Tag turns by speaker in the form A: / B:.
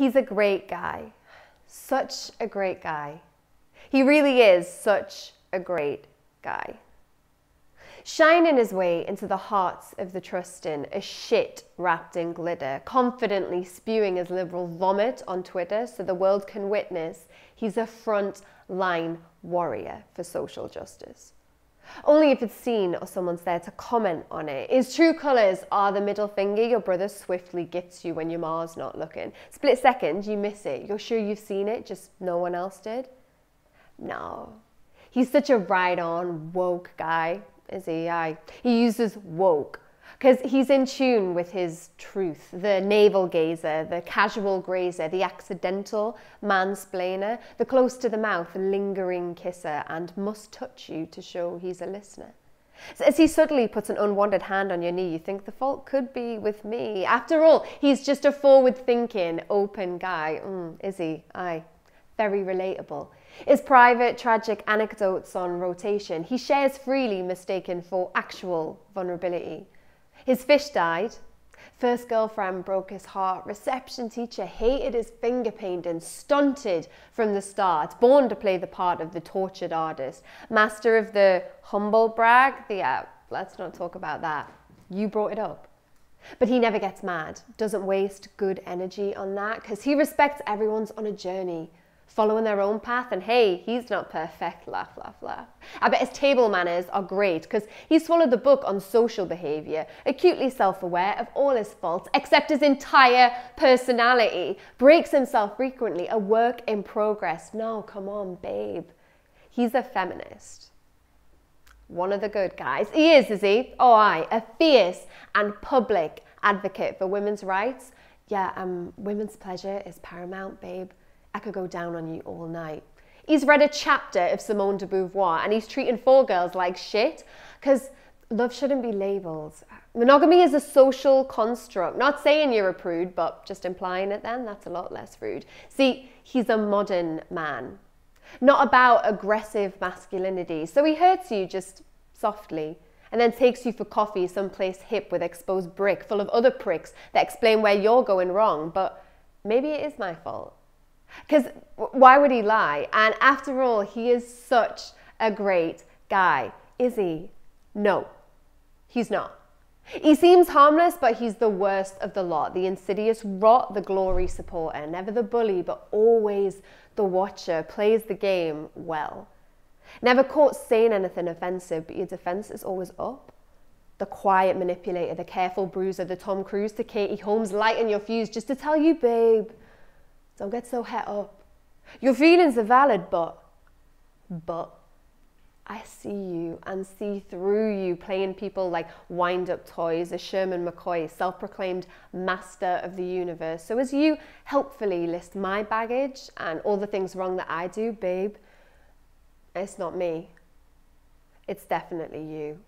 A: He's a great guy. Such a great guy. He really is such a great guy. Shining his way into the hearts of the trusting, a shit wrapped in glitter, confidently spewing his liberal vomit on Twitter so the world can witness he's a front line warrior for social justice only if it's seen or someone's there to comment on it. His true colours are the middle finger your brother swiftly gets you when your ma's not looking. Split second, you miss it. You're sure you've seen it, just no one else did. No. He's such a right on, woke guy, is he? I. He uses woke because he's in tune with his truth, the navel gazer, the casual grazer, the accidental mansplainer, the close to the mouth lingering kisser, and must touch you to show he's a listener. So as he suddenly puts an unwanted hand on your knee, you think the fault could be with me. After all, he's just a forward thinking, open guy. Mm, is he? Aye. Very relatable. His private, tragic anecdotes on rotation, he shares freely, mistaken for actual vulnerability. His fish died. First girlfriend broke his heart. Reception teacher hated his finger painting. stunted from the start, born to play the part of the tortured artist. Master of the humble brag, the uh, let's not talk about that. You brought it up. But he never gets mad, doesn't waste good energy on that because he respects everyone's on a journey following their own path and hey, he's not perfect, laugh, laugh, laugh. I bet his table manners are great because he's followed the book on social behaviour, acutely self-aware of all his faults except his entire personality, breaks himself frequently, a work in progress. No, come on, babe. He's a feminist. One of the good guys. He is, is he? Oh, I. A fierce and public advocate for women's rights. Yeah, um, women's pleasure is paramount, babe. I could go down on you all night. He's read a chapter of Simone de Beauvoir and he's treating four girls like shit because love shouldn't be labeled. Monogamy is a social construct. Not saying you're a prude, but just implying it then, that's a lot less rude. See, he's a modern man, not about aggressive masculinity. So he hurts you just softly and then takes you for coffee someplace hip with exposed brick full of other pricks that explain where you're going wrong, but maybe it is my fault. Because why would he lie? And after all, he is such a great guy. Is he? No, he's not. He seems harmless, but he's the worst of the lot the insidious rot, the glory supporter, never the bully, but always the watcher, plays the game well. Never caught saying anything offensive, but your defense is always up. The quiet manipulator, the careful bruiser, the Tom Cruise to Katie Holmes, lighten your fuse just to tell you, babe, don't get so het up. Your feelings are valid, but, but, I see you and see through you playing people like wind up toys, as Sherman McCoy, self proclaimed master of the universe. So, as you helpfully list my baggage and all the things wrong that I do, babe, it's not me. It's definitely you.